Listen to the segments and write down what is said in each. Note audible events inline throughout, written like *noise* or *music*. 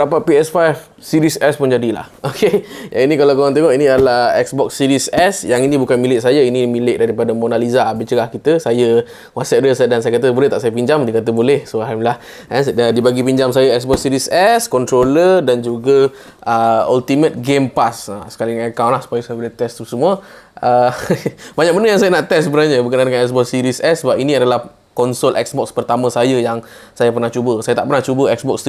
dapat PS5 Series S pun jadilah. *laughs* Okey. Yang ini kalau korang tengok ini adalah Xbox Series S. Yang ini bukan milik saya, ini milik daripada Mona Lisa habis cerah kita. Saya WhatsApp dia dan saya kata boleh tak saya pinjam? Dia kata boleh. So alhamdulillah. Eh dia dibagi pinjam saya Xbox Series S, controller dan juga uh, Ultimate Game Pass. Ha, sekali dengan account lah supaya saya boleh test tu semua. Uh, *laughs* banyak benda yang saya nak test sebenarnya berkenaan dengan Xbox Series S sebab ini adalah konsol Xbox pertama saya yang saya pernah cuba. Saya tak pernah cuba Xbox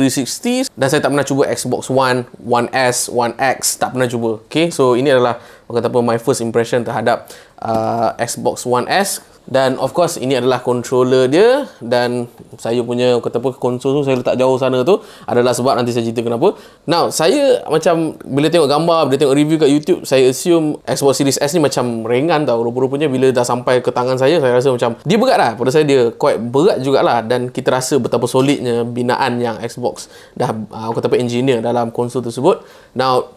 360 dan saya tak pernah cuba Xbox One, One S, One X, tak pernah cuba. Okay, so ini adalah ataupun my first impression terhadap uh, Xbox One S dan of course ini adalah controller dia dan saya punya kata apa konsol tu saya letak jauh sana tu adalah sebab nanti saya cerita kenapa. Now saya macam bila tengok gambar bila tengok review kat YouTube saya assume Xbox Series S ni macam ringan tau. Rupa-rupanya bila dah sampai ke tangan saya saya rasa macam dia berat lah. Pada saya dia quite berat jugalah dan kita rasa betapa solidnya binaan yang Xbox dah uh, kata apa engineer dalam konsol tersebut. Now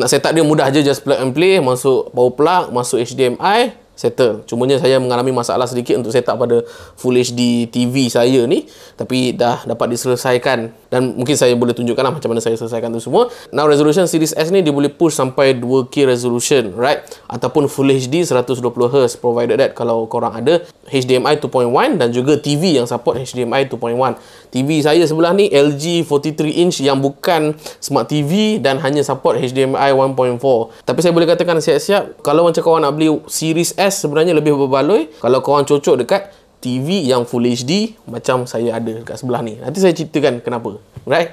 nak set up dia mudah je just plug and play masuk power plug, masuk HDMI, settle. Cumanya saya mengalami masalah sedikit untuk setup pada Full HD TV saya ni. Tapi dah dapat diselesaikan. Dan mungkin saya boleh tunjukkan lah macam mana saya selesaikan tu semua. Now resolution Series S ni dia boleh push sampai 2K resolution. Right? Ataupun Full HD 120Hz. Provided that kalau korang ada HDMI 2.1 dan juga TV yang support HDMI 2.1. TV saya sebelah ni LG 43 inch yang bukan smart TV dan hanya support HDMI 1.4. Tapi saya boleh katakan siap-siap kalau macam korang nak beli Series S OS sebenarnya lebih berbaloi kalau korang cocok dekat TV yang Full HD macam saya ada dekat sebelah ni. Nanti saya ceritakan kenapa. Right?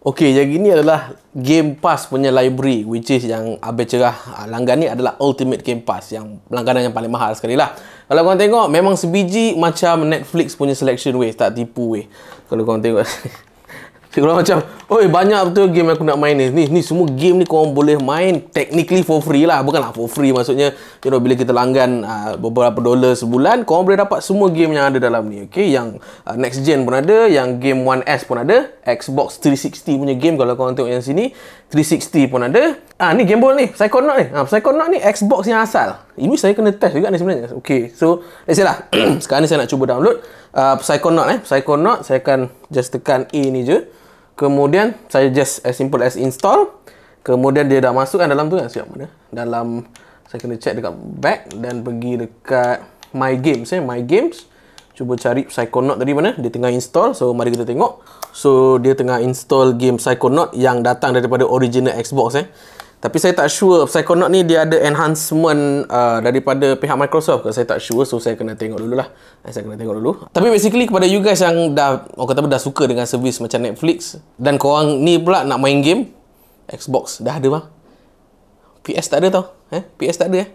Okey, jadi ini adalah Game Pass punya library which is yang abe cerah ah, langgan ni adalah Ultimate Game Pass yang langganan yang paling mahal sekali lah. Kalau kau tengok, memang sebiji macam Netflix punya selection weh, tak tipu weh. Kalau kau tengok, *laughs* Saya kurang macam Oi banyak betul game aku nak main ni Ni, ni semua game ni korang boleh main Technically for free lah Bukanlah for free maksudnya You know bila kita langgan uh, Beberapa dolar sebulan Korang boleh dapat semua game yang ada dalam ni Okay yang uh, next gen pun ada Yang game 1S pun ada Xbox 360 punya game Kalau korang tengok yang sini 360 pun ada Ah ni game ball ni Psychonaut ni ah, Psychonaut ni Xbox yang asal ini saya kena test juga ni sebenarnya. Okey, so let's say lah. *clears throat* Sekarang ni saya nak cuba download uh, Psychonaut eh. Psychonaut, saya akan just tekan A ni je. Kemudian, saya just as simple as install. Kemudian, dia dah masuk kan dalam tu kan. Siap mana? Dalam, saya kena check dekat back dan pergi dekat My Games eh. My Games. Cuba cari Psychonaut tadi mana. Dia tengah install. So, mari kita tengok. So, dia tengah install game Psychonaut yang datang daripada original Xbox eh. Tapi saya tak sure Psychonaut ni dia ada enhancement uh, daripada pihak Microsoft ke? Saya tak sure so saya kena tengok dulu lah. Eh, saya kena tengok dulu. Tapi basically kepada you guys yang dah orang kata dah suka dengan servis macam Netflix dan korang ni pula nak main game Xbox dah ada bang. PS tak ada tau. Eh? PS tak ada eh.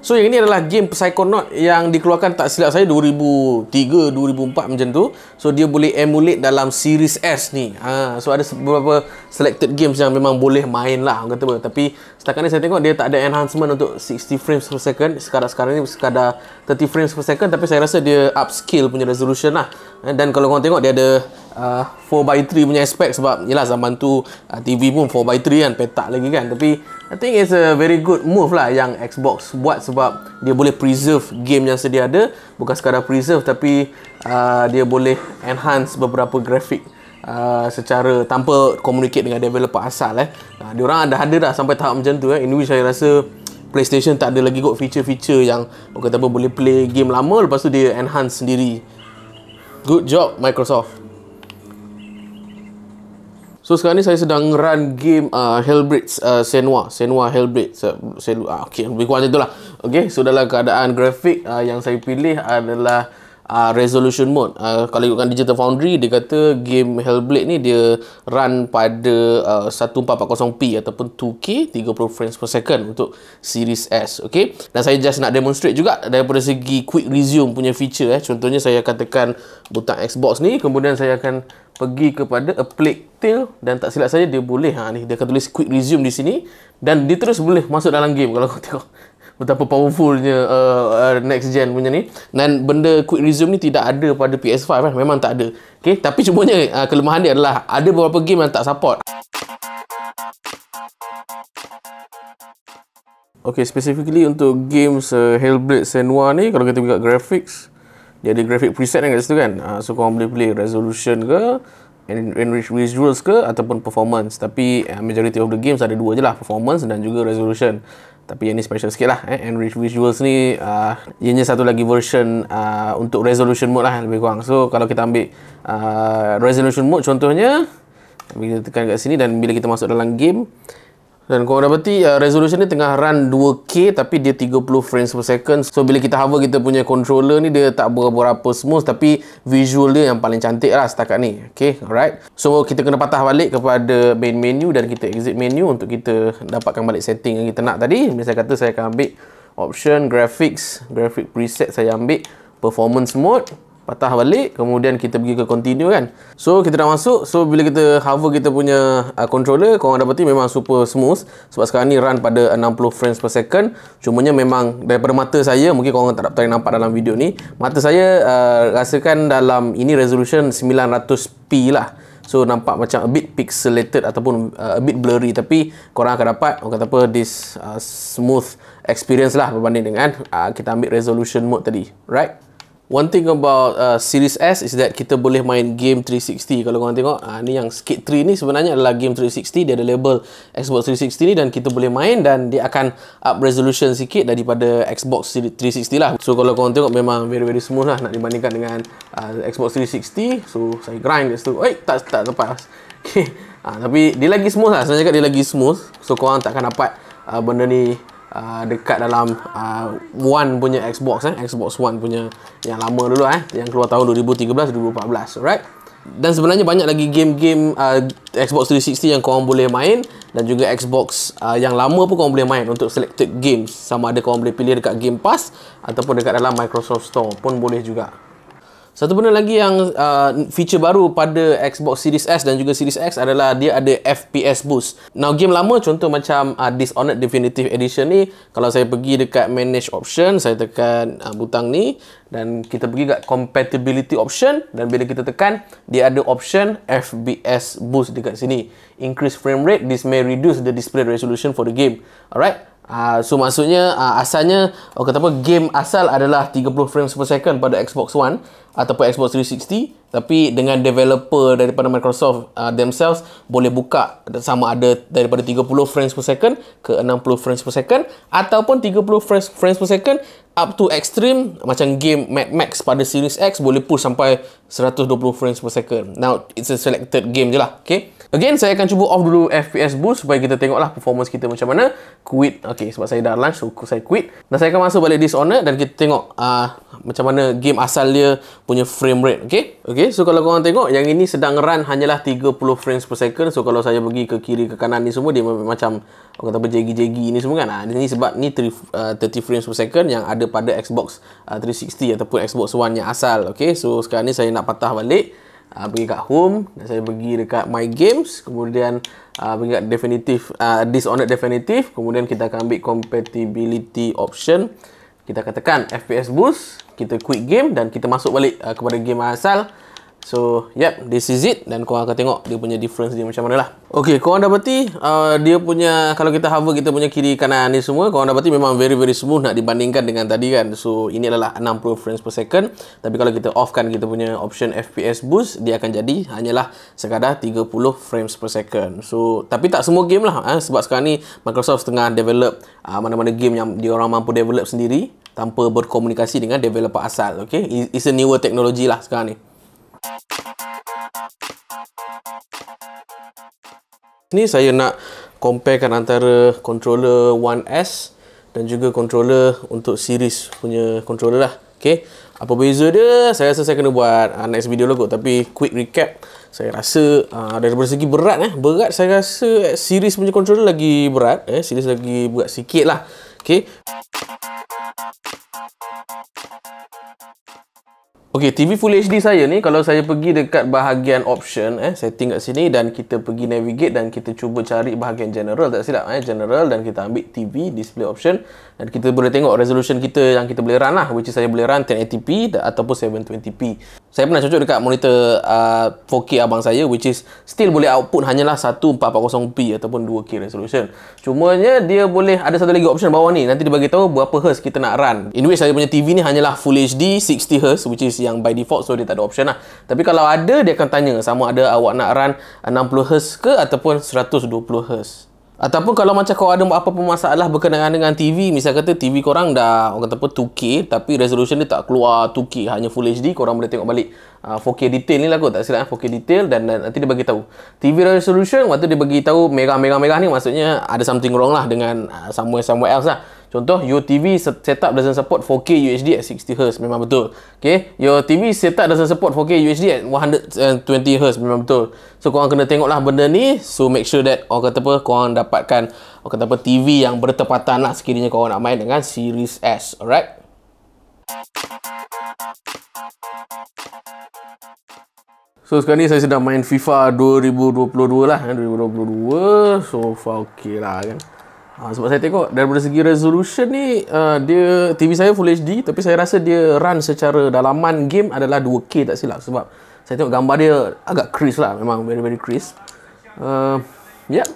So yang ini adalah game Psychonaut yang dikeluarkan tak silap saya 2003 2004 macam tu. So dia boleh emulate dalam series S ni. Ha so ada beberapa selected games yang memang boleh main lah kata apa. Tapi setakat ni saya tengok dia tak ada enhancement untuk 60 frames per second. Sekarang sekarang ni sekadar 30 frames per second tapi saya rasa dia upscale punya resolution lah. Eh, dan kalau korang tengok dia ada uh, 4x3 punya aspect sebab yalah zaman tu uh, TV pun 4x3 kan petak lagi kan. Tapi I think it's a very good move lah yang Xbox buat sebab dia boleh preserve game yang sedia ada bukan sekadar preserve tapi uh, dia boleh enhance beberapa grafik uh, secara tanpa communicate dengan developer asal eh. Uh, dia orang dah ada dah sampai tahap macam tu eh. In which saya rasa PlayStation tak ada lagi kot feature-feature yang kata apa boleh play game lama lepas tu dia enhance sendiri. Good job Microsoft. So sekarang ni saya sedang run game uh, Hellbreeds uh, Senua, Senua Hellbreed. Sel uh, ah, okay, lebih kuat macam lah Okay, so dalam keadaan grafik uh, yang saya pilih adalah uh, resolution mode. Uh, kalau ikutkan Digital Foundry, dia kata game Hellblade ni dia run pada uh, 1440p ataupun 2K 30 frames per second untuk Series S. Okay, dan saya just nak demonstrate juga daripada segi quick resume punya feature. Eh. Contohnya saya akan tekan butang Xbox ni, kemudian saya akan pergi kepada a plague tale dan tak silap saya dia boleh ha ni dia akan tulis quick resume di sini dan dia terus boleh masuk dalam game kalau *laughs* kau tengok betapa powerfulnya uh, uh, next gen punya ni dan benda quick resume ni tidak ada pada PS5 kan eh. memang tak ada okey tapi cumanya uh, kelemahan dia adalah ada beberapa game yang tak support Okay, specifically untuk games uh, Hellblade Senua ni, kalau kita buka graphics, dia ada graphic preset kan kat situ kan uh, so korang boleh pilih resolution ke enrich visuals ke ataupun performance tapi uh, majority of the games ada dua je lah performance dan juga resolution tapi yang ni special sikit lah eh. enrich visuals ni uh, ianya satu lagi version uh, untuk resolution mode lah lebih kurang so kalau kita ambil uh, resolution mode contohnya kita tekan kat sini dan bila kita masuk dalam game dan kau dah berarti uh, resolution ni tengah run 2K tapi dia 30 frames per second. So bila kita hover kita punya controller ni dia tak berapa-berapa smooth tapi visual dia yang paling cantik lah setakat ni. Okay, alright. So kita kena patah balik kepada main menu dan kita exit menu untuk kita dapatkan balik setting yang kita nak tadi. Misalnya kata saya akan ambil option graphics, graphic preset saya ambil performance mode patah balik kemudian kita pergi ke continue kan so kita dah masuk so bila kita hover kita punya uh, controller korang dapati memang super smooth sebab sekarang ni run pada 60 frames per second cumanya memang daripada mata saya mungkin korang tak dapat nampak dalam video ni mata saya uh, rasakan dalam ini resolution 900p lah so nampak macam a bit pixelated ataupun uh, a bit blurry tapi korang akan dapat orang kata apa this uh, smooth experience lah berbanding dengan uh, kita ambil resolution mode tadi right One thing about uh, Series S is that kita boleh main game 360. Kalau korang tengok, uh, ni yang Skate 3 ni sebenarnya adalah game 360. Dia ada label Xbox 360 ni dan kita boleh main dan dia akan up resolution sikit daripada Xbox 360 lah. So kalau korang tengok memang very very smooth lah nak dibandingkan dengan uh, Xbox 360. So saya grind kat situ. Oi, tak tak lepas. *laughs* Okay. Uh, tapi dia lagi smooth lah. Saya cakap dia lagi smooth. So korang tak akan dapat uh, benda ni Ah, dekat dalam uh, One punya Xbox eh Xbox One punya yang lama dulu eh yang keluar tahun 2013 2014 alright dan sebenarnya banyak lagi game-game uh, Xbox 360 yang korang boleh main dan juga Xbox uh, yang lama pun korang boleh main untuk selected games sama ada korang boleh pilih dekat Game Pass ataupun dekat dalam Microsoft Store pun boleh juga satu benda lagi yang uh, feature baru pada Xbox Series S dan juga Series X adalah dia ada FPS boost. Now game lama contoh macam uh, Dishonored Definitive Edition ni kalau saya pergi dekat manage option, saya tekan uh, butang ni dan kita pergi dekat compatibility option dan bila kita tekan dia ada option FPS boost dekat sini. Increase frame rate this may reduce the display resolution for the game. Alright? Uh, so maksudnya uh, asalnya oh, kata apa game asal adalah 30 frames per second pada Xbox One ataupun Xbox 360 tapi dengan developer daripada Microsoft uh, themselves boleh buka sama ada daripada 30 frames per second ke 60 frames per second ataupun 30 frames frames per second up to extreme macam game Mad Max pada Series X boleh push sampai 120 frames per second. Now it's a selected game je lah, okay? Again, saya akan cuba off dulu FPS boost supaya kita tengoklah performance kita macam mana. Quit. Okay, sebab saya dah launch, so saya quit. Dan saya akan masuk balik Dishonored dan kita tengok uh, macam mana game asal dia punya frame rate. Okay? Okay, so kalau korang tengok, yang ini sedang run hanyalah 30 frames per second. So, kalau saya pergi ke kiri, ke kanan ni semua, dia macam, orang kata berjegi-jegi ni semua kan. Uh, ah, ini sebab ni 30 ah, frames per second yang ada pada Xbox uh, 360 ataupun Xbox One yang asal. Okay, so sekarang ni saya nak patah balik uh, pergi kat home dan saya pergi dekat my games kemudian uh, pergi kat definitive uh, dishonored definitive kemudian kita akan ambil compatibility option kita akan tekan fps boost kita quit game dan kita masuk balik uh, kepada game asal So, yep, this is it dan kau akan tengok dia punya difference dia macam manalah. Okey, korang dapati uh, dia punya kalau kita hover kita punya kiri kanan ni semua, kau korang dapati memang very very smooth nak dibandingkan dengan tadi kan. So, ini adalah 60 frames per second. Tapi kalau kita offkan kita punya option FPS boost, dia akan jadi hanyalah sekadar 30 frames per second. So, tapi tak semua game lah eh, sebab sekarang ni Microsoft tengah develop uh, mana-mana uh, game yang dia orang mampu develop sendiri tanpa berkomunikasi dengan developer asal. Okey, it's a newer technology lah sekarang ni. Ini saya nak comparekan antara controller One S dan juga controller untuk series punya controller lah. Okay. Apa beza dia? Saya rasa saya kena buat uh, next video lah kot. Tapi quick recap. Saya rasa uh, daripada segi berat eh. Berat saya rasa eh, series punya controller lagi berat. Eh. Series lagi berat sikit lah. Okay. Okey, TV Full HD saya ni kalau saya pergi dekat bahagian option eh setting kat sini dan kita pergi navigate dan kita cuba cari bahagian general tak silap eh general dan kita ambil TV display option dan kita boleh tengok resolution kita yang kita boleh run lah which is saya boleh run 1080p ataupun 720p. Saya pernah cucuk dekat monitor uh, 4K abang saya which is still boleh output hanyalah 1440p ataupun 2K resolution. nya dia boleh ada satu lagi option bawah ni nanti dia bagi tahu berapa hertz kita nak run. In which saya punya TV ni hanyalah Full HD 60 hertz which is yang by default so dia tak ada option lah tapi kalau ada dia akan tanya sama ada awak nak run 60Hz ke ataupun 120Hz Ataupun kalau macam kau ada apa-apa masalah berkenaan dengan TV, misal kata TV korang dah orang kata apa 2K tapi resolution dia tak keluar 2K, hanya full HD, korang boleh tengok balik uh, ah, 4K detail ni lah kot, tak silap 4K eh, detail dan, dan nanti dia bagi tahu. TV resolution waktu dia bagi tahu merah-merah-merah ni maksudnya ada something wrong lah dengan uh, somewhere somewhere else lah. Contoh, your TV setup doesn't support 4K UHD at 60Hz, memang betul. Okay, your TV setup doesn't support 4K UHD at 120Hz, eh, memang betul. So, korang kena tengoklah benda ni. So, make sure that orang kata apa, korang dapatkan orang kata apa, TV yang bertepatan lah sekiranya korang nak main dengan Series S. Alright? So sekarang ni saya sedang main FIFA 2022 lah 2022 eh, So far okey lah kan Ha, sebab saya tengok daripada segi resolution ni uh, dia TV saya full HD tapi saya rasa dia run secara dalaman game adalah 2K tak silap sebab saya tengok gambar dia agak crisp lah memang very very crisp. Uh, ya. Yeah.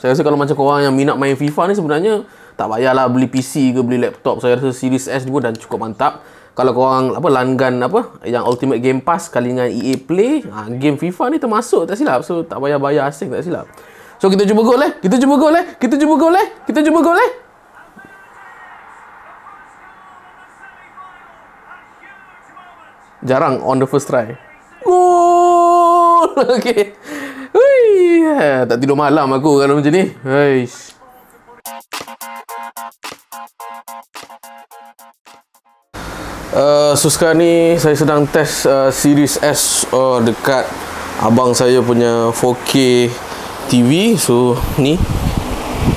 Saya rasa kalau macam korang yang minat main FIFA ni sebenarnya tak payahlah beli PC ke beli laptop. Saya rasa Series S ni pun dah cukup mantap. Kalau korang apa langgan apa yang Ultimate Game Pass kali dengan EA Play, ha, game FIFA ni termasuk tak silap. So tak payah bayar asing tak silap. So kita cuba gol eh. Kita cuba gol eh. Kita cuba gol eh. Kita cuba gol eh. Jarang on the first try. Gol. *laughs* Okay. Ui, eh, tak tidur malam aku kalau macam ni. Aish. Uh, eh, so sekarang ni saya sedang test uh, series S uh, dekat abang saya punya 4K TV so ni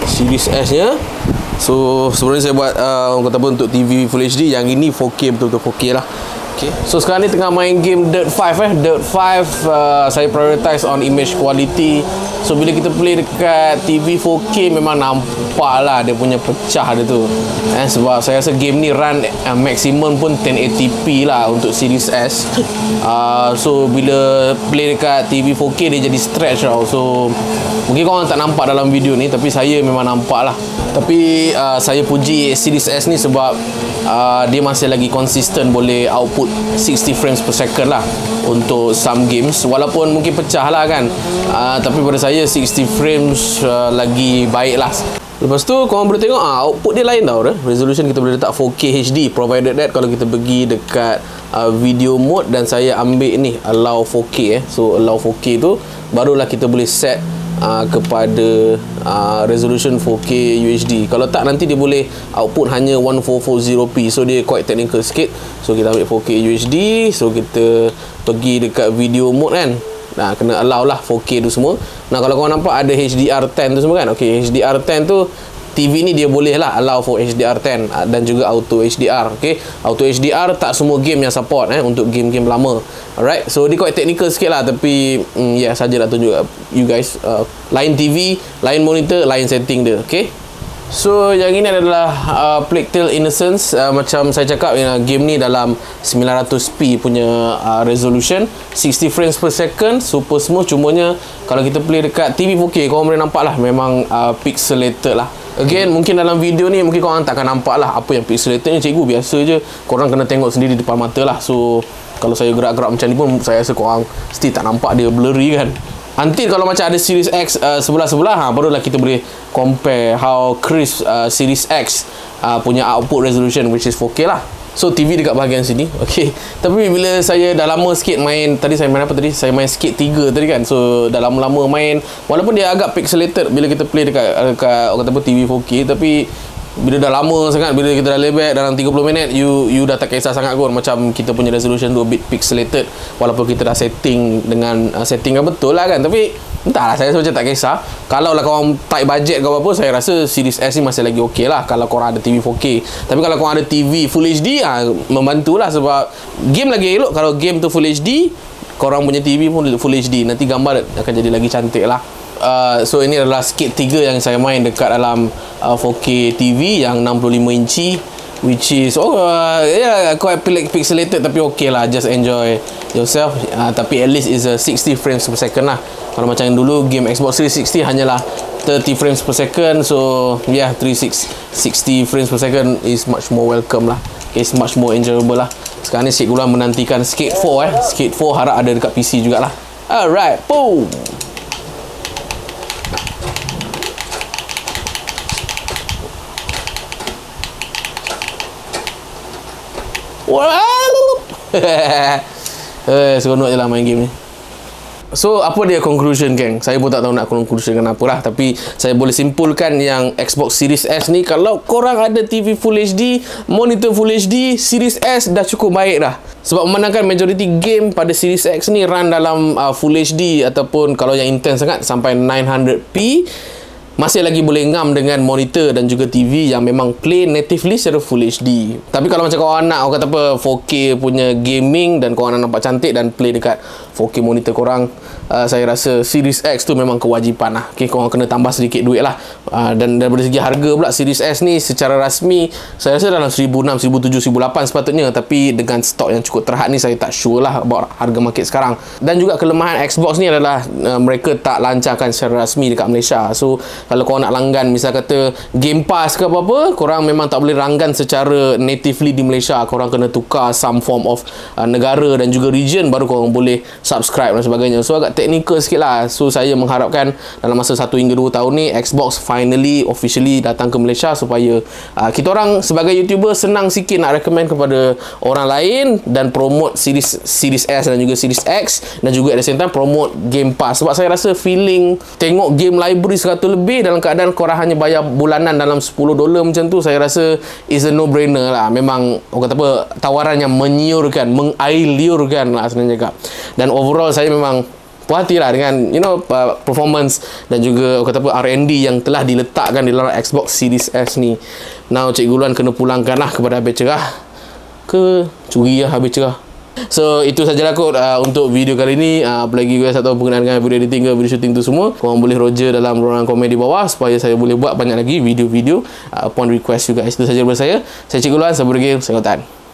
series S nya so sebenarnya saya buat uh, kata pun untuk TV Full HD yang ini 4K betul-betul 4K lah okay. so sekarang ni tengah main game Dirt 5 eh Dirt 5 uh, saya prioritise on image quality so bila kita play dekat TV 4K memang nampak nampak lah dia punya pecah dia tu eh, sebab saya rasa game ni run uh, eh, maksimum pun 1080p lah untuk series S uh, so bila play dekat TV 4K dia jadi stretch tau so mungkin korang tak nampak dalam video ni tapi saya memang nampak lah tapi uh, saya puji series S ni sebab uh, dia masih lagi konsisten boleh output 60 frames per second lah untuk some games walaupun mungkin pecah lah kan uh, tapi pada saya 60 frames uh, lagi baik lah Lepas tu korang boleh tengok ah output dia lain tau dah. Resolution kita boleh letak 4K HD provided that kalau kita pergi dekat uh, video mode dan saya ambil ni allow 4K eh. So allow 4K tu barulah kita boleh set uh, kepada uh, resolution 4K UHD. Kalau tak nanti dia boleh output hanya 1440p. So dia quite technical sikit. So kita ambil 4K UHD. So kita pergi dekat video mode kan. Nah, kena allow lah 4K tu semua. Nah, kalau korang nampak ada HDR10 tu semua kan. Okey, HDR10 tu TV ni dia boleh lah allow for HDR10 ah, dan juga auto HDR. Okey, auto HDR tak semua game yang support eh untuk game-game lama. Alright. So, dia quite technical sikit lah tapi mm, ya yeah, sajalah tunjuk uh, you guys uh, lain TV, lain monitor, lain setting dia. Okey. So yang ini adalah uh, Plague Tale Innocence uh, Macam saya cakap uh, Game ni dalam 900p punya uh, resolution 60 frames per second Super smooth Cumanya Kalau kita play dekat TV 4K Korang boleh nampak lah Memang uh, pixelated lah Again hmm. mungkin dalam video ni Mungkin korang akan nampak lah Apa yang pixelated ni Cikgu biasa je Korang kena tengok sendiri depan mata lah So Kalau saya gerak-gerak macam ni pun Saya rasa korang Still tak nampak dia blurry kan Until kalau macam ada Series X uh, sebelah-sebelah ha, Barulah kita boleh compare How crisp uh, Series X uh, punya output resolution Which is 4K lah So TV dekat bahagian sini *laughs* Okay Tapi bila saya dah lama sikit main Tadi saya main apa tadi? Saya main Skate 3 tadi kan So dah lama-lama main Walaupun dia agak pixelated Bila kita play dekat, dekat Orang kata apa TV 4K Tapi bila dah lama sangat bila kita dah layback dalam 30 minit you you dah tak kisah sangat kot macam kita punya resolution tu a bit pixelated walaupun kita dah setting dengan uh, setting yang betul lah kan tapi entahlah saya rasa macam tak kisah kalau lah korang tight budget ke apa-apa saya rasa series S ni masih lagi ok lah kalau korang ada TV 4K tapi kalau korang ada TV Full HD ha, ah, membantulah sebab game lagi elok kalau game tu Full HD korang punya TV pun Full HD nanti gambar akan jadi lagi cantik lah Uh, so ini adalah skit 3 yang saya main dekat dalam uh, 4K TV yang 65 inci which is oh uh, yeah quite pixelated tapi okay lah just enjoy yourself uh, tapi at least is a 60 frames per second lah kalau macam yang dulu game Xbox 360 hanyalah 30 frames per second so yeah 360 frames per second is much more welcome lah is much more enjoyable lah sekarang ni Sheikh Gulan menantikan Skate 4 eh Skate 4 harap ada dekat PC jugalah alright boom Wah *laughs* eh, Seronok je lah main game ni So apa dia conclusion gang? Saya pun tak tahu nak conclusion dengan apalah Tapi saya boleh simpulkan yang Xbox Series S ni Kalau korang ada TV Full HD Monitor Full HD Series S dah cukup baik dah Sebab memandangkan majority game pada Series X ni Run dalam uh, Full HD Ataupun kalau yang intense sangat Sampai 900p masih lagi boleh ngam dengan monitor dan juga TV yang memang play natively secara full HD. Tapi kalau macam korang nak, kata apa, 4K punya gaming dan korang nak nampak cantik dan play dekat 4K monitor korang, uh, saya rasa Series X tu memang kewajipan lah. Okay, korang kena tambah sedikit duit lah. Uh, dan daripada segi harga pula, Series S ni secara rasmi, saya rasa dalam RM1,600, RM1,700, sepatutnya. Tapi dengan stok yang cukup terhad ni, saya tak sure lah about harga market sekarang. Dan juga kelemahan Xbox ni adalah uh, mereka tak lancarkan secara rasmi dekat Malaysia. So, kalau korang nak langgan, misal kata Game Pass ke apa-apa, korang memang tak boleh langgan secara natively di Malaysia. Korang kena tukar some form of uh, negara dan juga region baru korang boleh subscribe dan sebagainya. So, agak Teknikal sikit lah So saya mengharapkan dalam masa satu hingga dua tahun ni Xbox finally officially datang ke Malaysia Supaya uh, kita orang sebagai YouTuber senang sikit nak recommend kepada orang lain Dan promote series, series S dan juga series X Dan juga at the same time promote Game Pass Sebab saya rasa feeling tengok game library 100 lebih Dalam keadaan korang hanya bayar bulanan dalam sepuluh dolar macam tu Saya rasa is a no-brainer lah Memang orang kata apa tawaran yang menyiurkan Mengailiurkan lah sebenarnya cakap Dan overall saya memang Puas lah dengan you know uh, performance dan juga oh, kata apa R&D yang telah diletakkan di dalam Xbox Series S ni now cikgu Luan kena pulangkan lah kepada habis cerah ke curi lah habis cerah So itu sajalah aku uh, untuk video kali ni uh, Apalagi guys saya tahu berkenaan dengan video editing ke video shooting tu semua Korang boleh roger dalam ruangan komen di bawah Supaya saya boleh buat banyak lagi video-video uh, Upon request juga Itu sahaja daripada saya Saya Cikgu Luan, saya Burger Game,